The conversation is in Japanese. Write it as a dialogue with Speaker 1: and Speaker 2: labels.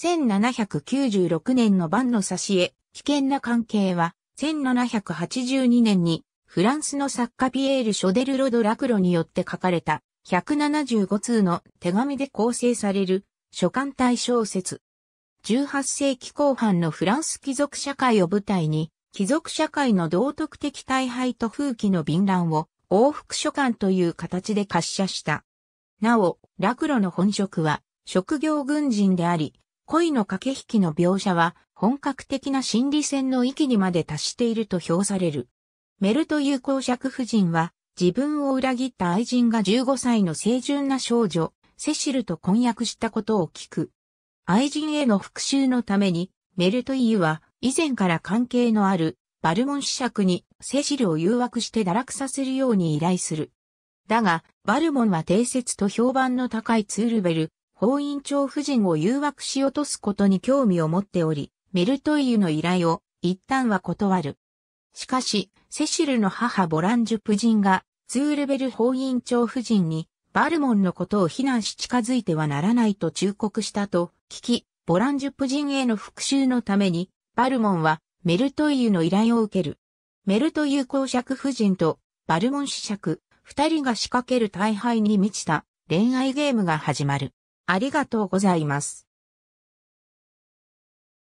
Speaker 1: 1796年の晩の差し絵、危険な関係は、1782年に、フランスの作家ピエール・ショデル・ロド・ラクロによって書かれた、175通の手紙で構成される、書簡体小説。18世紀後半のフランス貴族社会を舞台に、貴族社会の道徳的大敗と風紀の敏乱を往復書簡という形で滑車した。なお、ラクロの本職は職業軍人であり、恋の駆け引きの描写は本格的な心理戦の域にまで達していると評される。メルトいう公爵夫人は自分を裏切った愛人が15歳の清純な少女、セシルと婚約したことを聞く。愛人への復讐のために、メルトイユは以前から関係のあるバルモン子爵にセシルを誘惑して堕落させるように依頼する。だが、バルモンは定説と評判の高いツールベル、王院長夫人を誘惑し落とすことに興味を持っており、メルトイユの依頼を一旦は断る。しかし、セシルの母ボランジュ夫人が、ツールベル法院長夫人に、バルモンのことを非難し近づいてはならないと忠告したと、聞き、ボランジュ夫人への復讐のために、バルモンは、メルトイユの依頼を受ける。メルトイユ公爵夫人と、バルモン子爵、二人が仕掛ける大敗に満ちた、恋愛ゲームが始まる。ありがとうございます。